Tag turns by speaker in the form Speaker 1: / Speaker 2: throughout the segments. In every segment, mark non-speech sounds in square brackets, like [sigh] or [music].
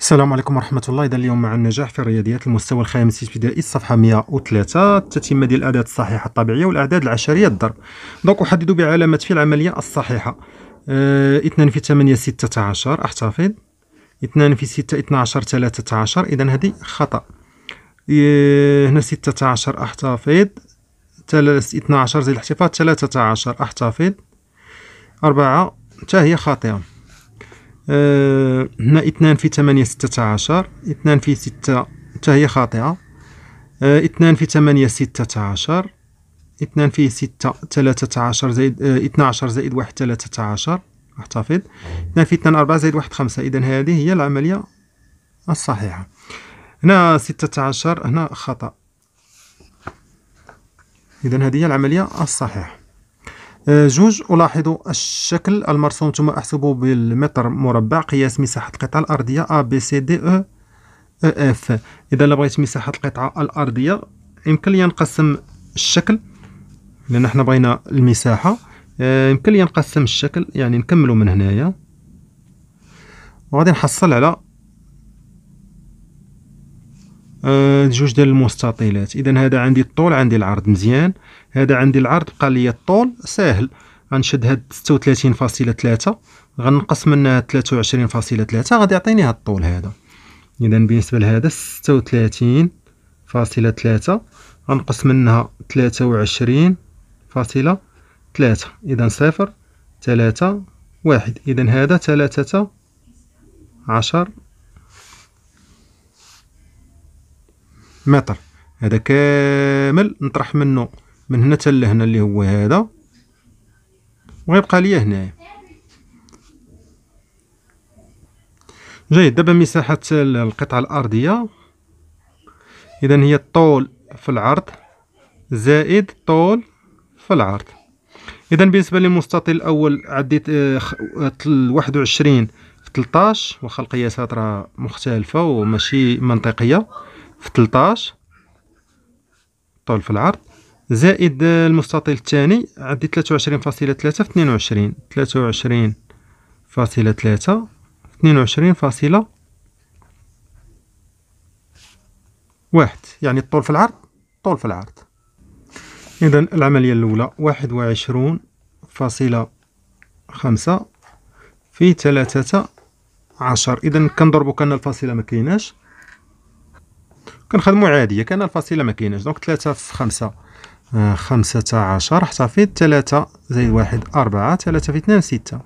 Speaker 1: السلام عليكم ورحمة الله إذا اليوم مع النجاح في الرياضيات المستوى الخامس ابتدائي الصفحة 103 التتمة ديال الأعداد الصحيحة الطبيعية والأعداد العشرية الضرب دونك أحدد بعلامة في العملية الصحيحة أه اثنان في 8 16 أحتفظ 2 في 6 12 13 إذا هذه خطأ أه هنا 16 أحتفظ 12 زي الاحتفاظ 13 أحتفظ 4 حتى هي خاطئة آه هنا اثنان في ثمانية ستة عشر اثنان في ستة حتى هي خاطئة آه، اثنان في ثمانية ستة عشر اثنان في ستة ثلاثة عشر زائد آه، اثنا عشر زائد واحد ثلاثة عشر احتفظ اثنان في اثنان أربعة زائد واحد خمسة إذا هذه هي العملية الصحيحة هنا ستة عشر هنا خطأ إذا هذه هي العملية الصحيحة آه، جوج ألاحظ الشكل المرسوم ثم أحسبه بالمتر مربع قياس مساحة القطعة الأرضية A B C D E E F إذا بغيت مساحة القطعة الأرضية يمكن لي نقسم الشكل لأن حنا بغينا المساحة آه، يمكن لي نقسم الشكل يعني نكملو من هنايا وغادي نحصل على آه، جوج ديال المستطيلات اذا هذا عندي الطول عندي العرض مزيان هذا عندي العرض بقى لي الطول ساهل غنشد هاد 36.3 غنقص منها 23.3 غادي يعطيني هاد الطول هذا اذا بالنسبه لهذا ثلاثة غنقص منها ثلاثة فاصلة ثلاثة اذا صفر ثلاثة واحد اذا هذا ثلاثة عشر متر هذا كامل نطرح منه من هنا حتى لهنا اللي هو هذا وغيبقى ليا هنايا جيد دابا مساحه القطعه الارضيه اذا هي الطول في العرض زائد الطول في العرض اذا بالنسبه للمستطيل الاول عديت آه، آه، واحد وعشرين في 13 واخا القياسات راه مختلفه وماشي منطقيه في 13 طول في العرض زائد المستطيل الثاني عندي 23.3 في 22 23.3 في 22 فاصلة واحد يعني الطول في العرض طول في العرض إذا العملية الأولى 21.5 في ثلاثة عشر إذا كنضربو كان الفاصلة ما كايناش كنخدموا عاديه كان الفاصله ما كايناش دونك 3 في 5 خمسة آه، عشر احتفظ ثلاثة زائد واحد أربعة ثلاثة في اثنان ستة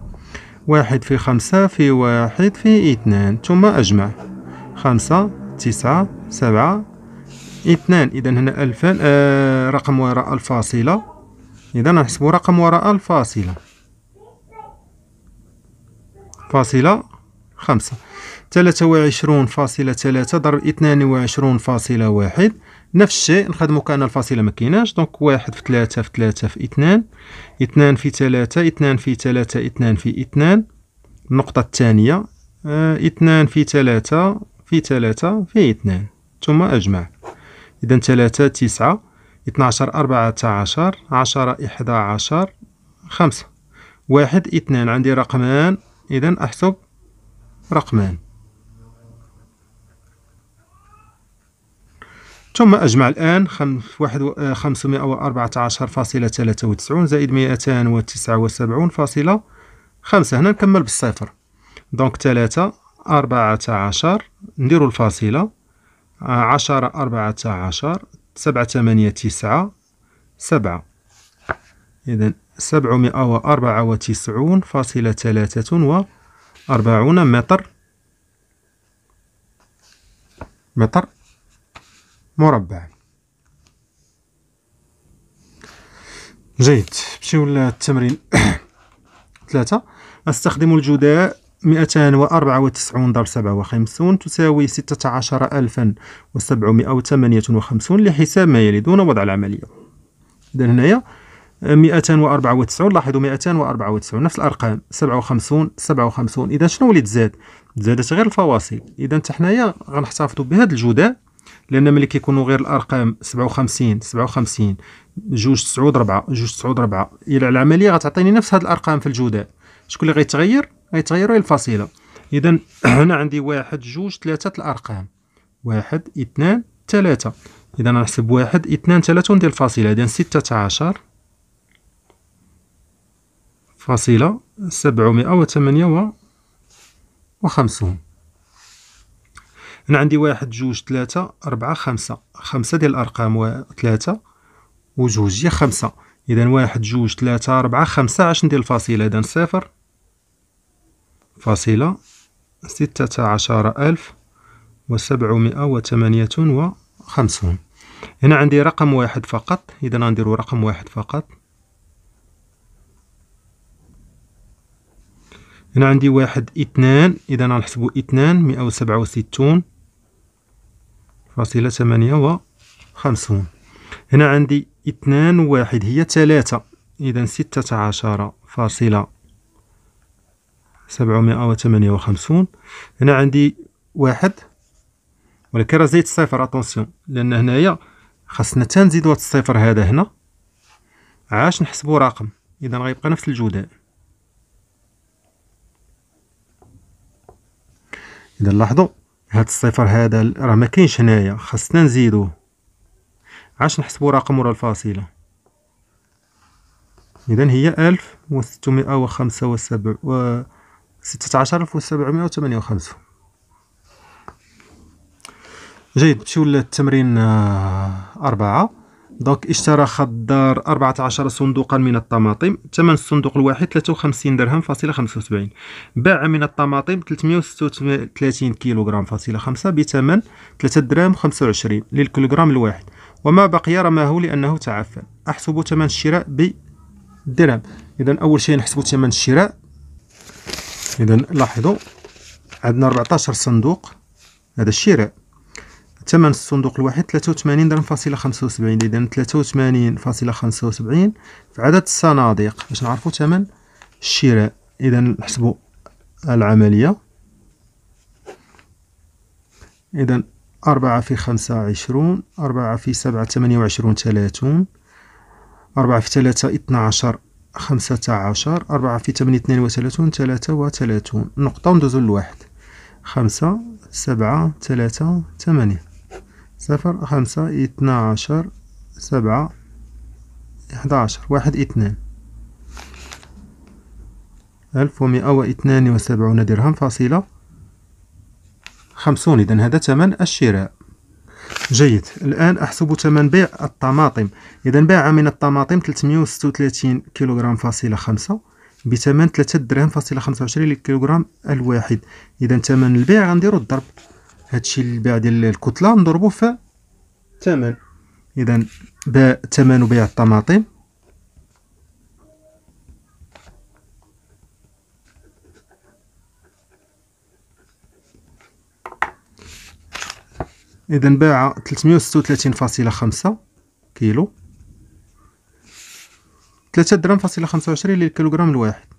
Speaker 1: واحد في خمسة في واحد في اثنان ثم أجمع خمسة تسعة سبعة اثنان إذا هنا ألفان آه رقم وراء الفاصلة إذا نحسب رقم وراء الفاصلة فاصلة خمسة ثلاثة وعشرون فاصلة ثلاثة ضرب اثنان وعشرون فاصلة واحد نفس الشيء نخدمو كان الفاصلة ما دونك واحد في ثلاثة في ثلاثة في اثنان اثنان في ثلاثة اثنان في ثلاثة اثنان في اثنان النقطة الثانية آه، اثنان في ثلاثة في ثلاثة في اثنان ثم أجمع إذا ثلاثة تسعة اثناشر أربعة عشر عشرة إحدى عشر خمسة واحد اثنان عندي رقمان إذا أحسب رقمان ثم أجمع الآن آه، خمسمائة وأربعة عشر فاصلة ثلاثة وتسعون زائد مئتان وتسعة وسبعون فاصلة خمسة هنا نكمل بالصفر دونك ثلاثة أربعة عشر ندير الفاصلة آه، عشرة أربعة عشر سبعة ثمانية تسعة سبعة إذن سبعمائة وأربعة وتسعون فاصلة ثلاثة وتسعون أربعون متر متر مربع جيد نمشيو للتمرين [coughs] ثلاثة أستخدم الجداء 294 ضرب 57 تساوي 16758 لحساب ما يلي دون وضع العملية إذا هنايا 294 لاحظوا 294 نفس الارقام 57 57 اذا شنو اللي تزاد تزادت غير الفواصل اذا حتى حنايا غنحتفظوا بهذا الجداء لان ملي كيكونوا غير الارقام 57 57 جوج تسعود ربعة جوج تسعود ربعة الى العمليه غتعطيني نفس هذه الارقام في الجداء شكون اللي غيتغير غيتغير هي الفصيله اذا هنا [clears throat] عندي واحد جوج ثلاثه الارقام واحد اثنان ثلاثه اذا نحسب واحد اثنان ثلاثه وندير الفاصله اذا 16 فاصلة سبعمائة وثمانية وخمسون أنا عندي واحد جوج ثلاثة أربعة خمسة خمسة ديال الأرقام و... ثلاثة وجوج هي خمسة إذا واحد جوج ثلاثة أربعة خمسة عاش ندير الفاصلة إذا صفر فاصلة ستة عشر ألف وسبعمائة وثمانية وخمسون هنا عندي رقم واحد فقط إذا غنديرو رقم واحد فقط هنا عندي واحد اثنان إذا غنحسبو اثنان مئة وسبعة وستون فاصلة ثمانية وخمسون هنا عندي اثنان واحد هي ثلاثة إذا ستة عشر فاصلة سبعمائة وثمانية وخمسون هنا عندي واحد ولكن راه زيد الصفر اتونسيون لأن هنايا خاصنا تا نزيد الصفر هذا هنا عاش نحسبو رقم إذا غيبقى نفس الجداء اذا لاحظوا هاد الصفر هذا راه ما كاينش هنايا خاصنا نزيدوه عاش نحسبوا رقم ورا الفاصله اذا هي ألف و ستة عشر ألف جيد نمشيو للتمرين آه، أربعة دونك اشترى خضار 14 صندوقا من الطماطم ثمن الصندوق الواحد 53 درهم فاصلة 75 باع من الطماطم 336 كيلوغرام فاصلة 5 بثمن 3 درهم 25 للكيلوغرام الواحد وما بقي رماه لأنه تعفن أحسب ثمن الشراء بالدرهم إذا أول شيء نحسب ثمن الشراء إذا لاحظوا عندنا 14 صندوق هذا الشراء ثمن الصندوق الواحد 83 درهم فاصله 75 اذا 83 فاصله 75 في عدد الصناديق باش نعرفوا ثمن الشراء اذا نحسبوا العمليه اذا أربعة في خمسة عشرون أربعة في سبعة ثمانية وعشرون ثلاثون أربعة في ثلاثة اثنا عشر خمسة عشر أربعة في ثمانية اثنين وثلاثون ثلاثة وثلاثون نقطة وندوزو للواحد خمسة سبعة ثلاثة ثمانية صفر خمسة اثنا عشر سبعة احدى عشر واحد اثنان ألف ومئة واثنان وسبعون درهم فاصلة خمسون إذا هذا ثمن الشراء جيد الآن أحسب ثمن بيع الطماطم إذا باع من الطماطم وثلاثين كيلوغرام فاصلة خمسة بثمن ثلاثة درهم فاصلة خمسة وعشرين للكيلوغرام الواحد إذا ثمن البيع غنديرو الضرب هادشي البيع ديال الكتله نضربو في الثمن اذا باع ثمن بيع الطماطم اذا باع 336.5 كيلو 3 درهم فاصله 25 للكيلوغرام الواحد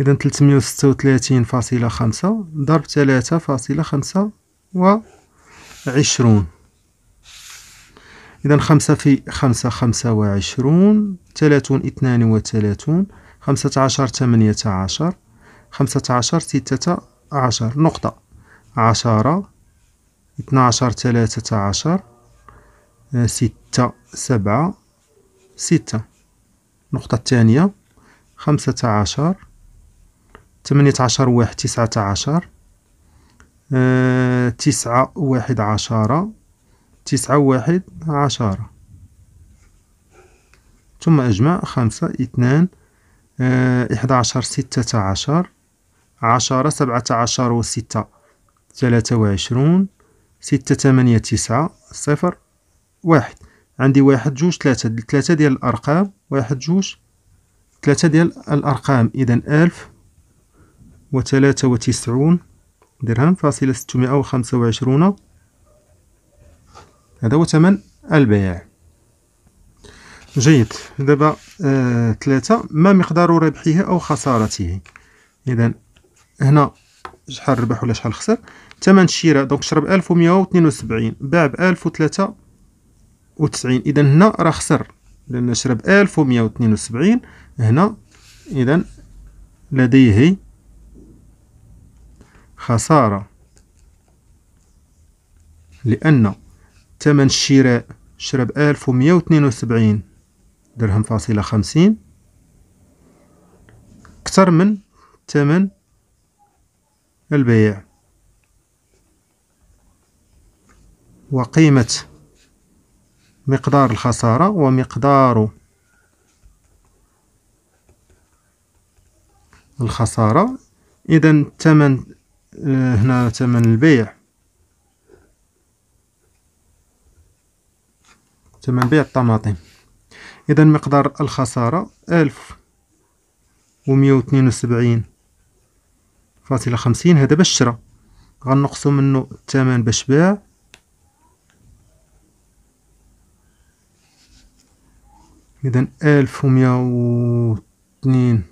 Speaker 1: إذا تلتمية و ستة و تلاتين فاصلة خمسة ضرب تلاتة فاصلة خمسة و عشرون إذا خمسة في خمسة خمسة و عشرون تلاتون اثنان و تلاتون خمسة عشر تمنية عشر خمسة عشر ستة عشر نقطة عشرة اثنا عشر تلاتة عشر آه، ستة سبعة ستة النقطة الثانية خمسة عشر تمنية عشر واحد تسعة عشر آه، تسعة واحد عشرة تسعة واحد عشرة ثم أجمع خمسة اثنان آه، إحدى عشر ستة عشر عشرة سبعة عشر وستة ثلاثة وعشرون ستة ثمانية تسعة صفر واحد عندي واحد جوج ثلاثة ثلاثة ديال الأرقام واحد جوج ثلاثة ديال الأرقام إذا ألف وثلاثة وتسعون درهم فاصلة ستمائة وخمسة وعشرون هذا هو ثمن البيع جيد دابا آه ثلاثة ما مقدار ربحه أو خسارته إذا هنا شحال ربح ولا شحال خسر ثمن الشراء دونك شرى بألف ومية واتنين وسبعين باع بألف وتلاتة وتسعين إذا هنا راه خسر لأن شرى بألف ومية واتنين وسبعين هنا إذا لديه خسارة لأن ثمن الشراء شرى بألف ومية وسبعين درهم فاصلة خمسين أكثر من ثمن البيع وقيمة مقدار الخسارة ومقدار الخسارة إذا ثمن آه، هنا ثمن البيع ثمن بيع الطماطم اذا مقدار الخساره ألف ومية واتنين وسبعين فاصله خمسين هذا باش شرا غنقصو منو الثمن باش باع اذا ألف ومية واتنين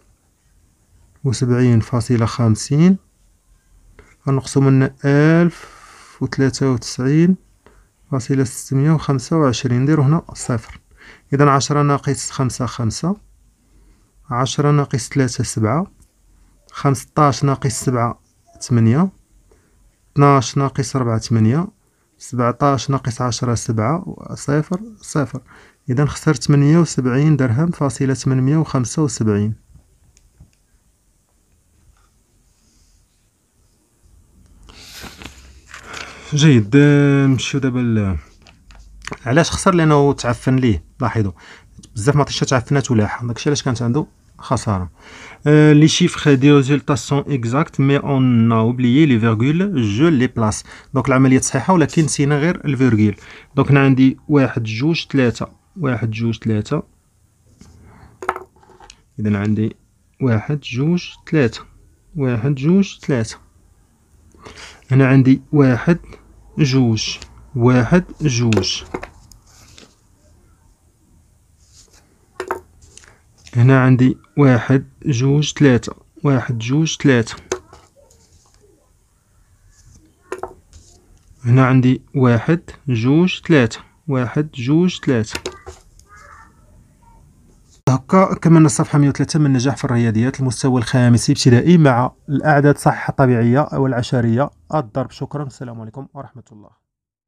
Speaker 1: وسبعين فاصله خمسين غنقصوا منا ألف وثلاثة وتسعين فاصلة ستمية وخمسة وعشرين نديرو هنا صفر إذا عشرة ناقص خمسة خمسة عشرة ناقص ثلاثة سبعة خمسطاش ناقص سبعة تمنية اثناش ناقص ربعة تمنية سبعطاش ناقص عشرة سبعة صفر صفر إذا خسرت تمنية وسبعين درهم فاصلة تمنمية وخمسة وسبعين جيد آه، نمشيو دابا ل... علاش خسر لانه تعفن ليه لاحظوا بزاف مطيشه تعفنات ولاح داكشي علاش كانت عنده خساره آه، لي les chiffres دي résultats سون exacts مي اون a oublié les virgules je les دونك العمليه صحيحه ولكن نسينا غير الفيرغول دونك انا عندي واحد جوج ثلاثة واحد جوج ثلاثة اذا عندي واحد جوج ثلاثة واحد جوج ثلاثة هنا عندي واحد جوج واحد جوج هنا عندي واحد جوج ثلاثة واحد جوج ثلاثة هنا عندي واحد جوج ثلاثة واحد جوج ثلاثة هكا كملنا الصفحه 103 من النجاح في الرياضيات المستوى الخامس ابتدائي مع الاعداد الصحيحه الطبيعيه والعشريه الضرب شكرا السلام عليكم ورحمه الله